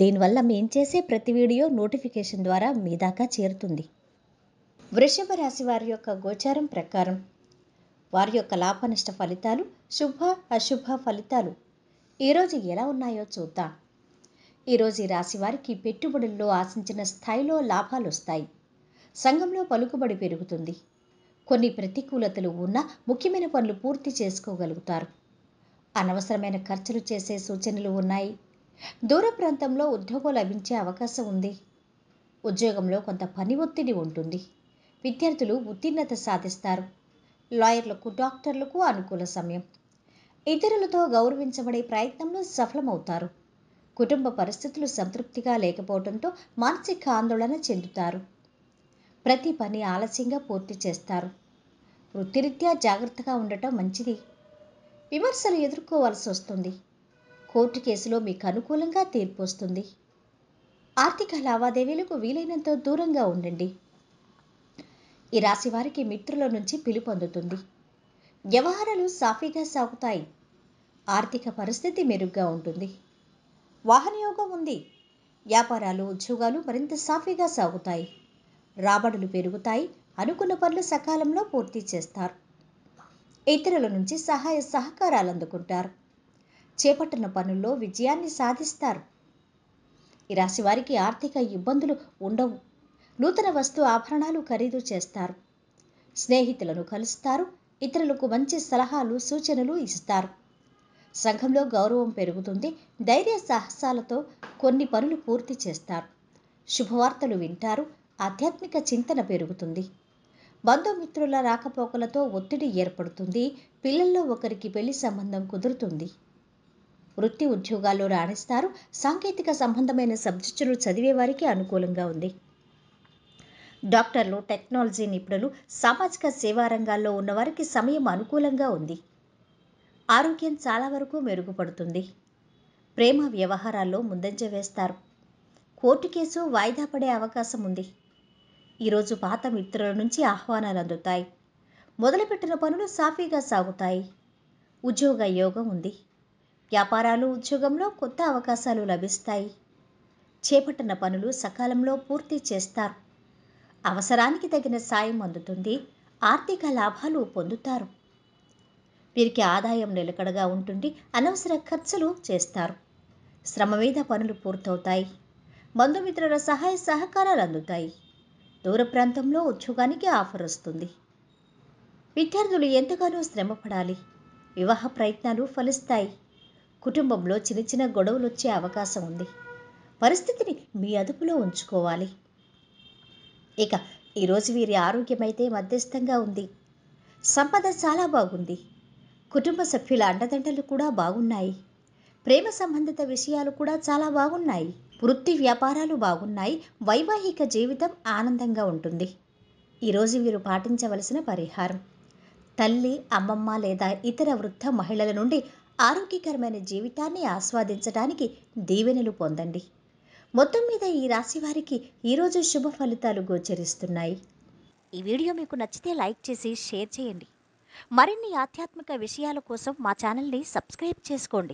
దీనివల్ల మేం చేసే ప్రతి వీడియో నోటిఫికేషన్ ద్వారా మీ దాకా చేరుతుంది వృషభ రాశి వారి యొక్క గోచారం ప్రకారం వారి యొక్క లాభనష్ట ఫలితాలు శుభ అశుభ ఫలితాలు ఈరోజు ఎలా ఉన్నాయో చూద్దాం ఈరోజు ఈ రాశి వారికి పెట్టుబడుల్లో ఆశించిన స్థాయిలో లాభాలు వస్తాయి సంఘంలో పలుకుబడి పెరుగుతుంది కొన్ని ప్రతికూలతలు ఉన్న ముఖ్యమైన పనులు పూర్తి చేసుకోగలుగుతారు అనవసరమైన ఖర్చులు చేసే సూచనలు ఉన్నాయి దూర ప్రాంతంలో ఉద్యోగం లభించే అవకాశం ఉంది ఉద్యోగంలో కొంత పని ఒత్తిడి ఉంటుంది విద్యార్థులు ఉత్తీర్ణత సాధిస్తారు లాయర్లకు డాక్టర్లకు అనుకూల సమయం ఇతరులతో గౌరవించబడే ప్రయత్నంలో సఫలమవుతారు కుటుంబ పరిస్థితులు సంతృప్తిగా లేకపోవడంతో మానసిక ఆందోళన చెందుతారు ప్రతి పని ఆలస్యంగా పూర్తి చేస్తారు వృత్తిరీత్యా జాగ్రత్తగా ఉండటం మంచిది విమర్శలు ఎదుర్కోవాల్సి వస్తుంది కోర్టు కేసులో మీకు అనుకూలంగా తీర్పు వస్తుంది ఆర్థిక లావాదేవీలకు వీలైనంత దూరంగా ఉండండి ఈ రాశి వారికి మిత్రుల నుంచి పిలుపు అందుతుంది వ్యవహారాలు సాఫీగా సాగుతాయి ఆర్థిక పరిస్థితి మెరుగ్గా ఉంటుంది వాహనయోగం ఉంది వ్యాపారాలు ఉద్యోగాలు మరింత సాఫీగా సాగుతాయి రాబడులు పెరుగుతాయి అనుకున్న పనులు సకాలంలో పూర్తి చేస్తారు ఇతరుల నుంచి సహాయ సహకారాలు అందుకుంటారు చేపట్టిన పనుల్లో విజయాన్ని సాధిస్తారు ఈ రాశి వారికి ఆర్థిక ఇబ్బందులు ఉండవు నూతన వస్తు ఆభరణాలు ఖరీదు చేస్తారు స్నేహితులను కలుస్తారు ఇతరులకు మంచి సలహాలు సూచనలు ఇస్తారు సంఘంలో గౌరవం పెరుగుతుంది ధైర్య సాహసాలతో కొన్ని పనులు పూర్తి చేస్తారు శుభవార్తలు వింటారు ఆధ్యాత్మిక చింతన పెరుగుతుంది బంధుమిత్రుల రాకపోకలతో ఒత్తిడి ఏర్పడుతుంది పిల్లల్లో ఒకరికి పెళ్లి సంబంధం కుదురుతుంది వృత్తి ఉద్యోగాల్లో రాణిస్తారు సాంకేతిక సంబంధమైన సబ్జెక్టులు చదివే వారికి అనుకూలంగా ఉంది డాక్టర్లు టెక్నాలజీ నిపుణులు సామాజిక సేవా రంగాల్లో ఉన్నవారికి సమయం అనుకూలంగా ఉంది ఆరోగ్యం చాలా వరకు మెరుగుపడుతుంది ప్రేమ వ్యవహారాల్లో ముందంజ వేస్తారు కోర్టు కేసు వాయిదా పడే అవకాశం ఉంది ఈరోజు పాత మిత్రుల నుంచి ఆహ్వానాలు అందుతాయి మొదలుపెట్టిన పనులు సాఫీగా సాగుతాయి ఉద్యోగ యోగం ఉంది వ్యాపారాలు ఉద్యోగంలో కొత్త అవకాశాలు లభిస్తాయి చేపట్టిన పనులు సకాలంలో పూర్తి చేస్తారు అవసరానికి తగిన సాయం అందుతుంది ఆర్థిక లాభాలు పొందుతారు వీరికి ఆదాయం నిలకడగా ఉంటుంది అనవసర ఖర్చులు చేస్తారు శ్రమ మీద పనులు పూర్తవుతాయి బంధుమిత్రుల సహాయ సహకారాలు అందుతాయి దూర ప్రాంతంలో ఉద్యోగానికి ఆఫర్ వస్తుంది విద్యార్థులు ఎంతగానో శ్రమపడాలి వివాహ ప్రయత్నాలు ఫలిస్తాయి కుటుంబంలో చిన్న చిన్న గొడవలు వచ్చే అవకాశం ఉంది పరిస్థితిని మీ అదుపులో ఉంచుకోవాలి ఇక ఈరోజు వీరి ఆరోగ్యమైతే మధ్యస్థంగా ఉంది సంపద చాలా బాగుంది కుటుంబ సభ్యుల అండదండలు కూడా బాగున్నాయి ప్రేమ సంబంధిత విషయాలు కూడా చాలా బాగున్నాయి వృత్తి వ్యాపారాలు బాగున్నాయి వైవాహిక జీవితం ఆనందంగా ఉంటుంది ఈరోజు వీరు పాటించవలసిన పరిహారం తల్లి అమ్మమ్మ లేదా ఇతర వృద్ధ మహిళల నుండి ఆరోగ్యకరమైన జీవితాన్ని ఆస్వాదించడానికి దీవెనలు పొందండి మొత్తం మీద ఈ రాశి వారికి ఈరోజు శుభ ఫలితాలు గోచరిస్తున్నాయి ఈ వీడియో మీకు నచ్చితే లైక్ చేసి షేర్ చేయండి మరిన్ని ఆధ్యాత్మిక విషయాల కోసం మా ఛానల్ని సబ్స్క్రైబ్ చేసుకోండి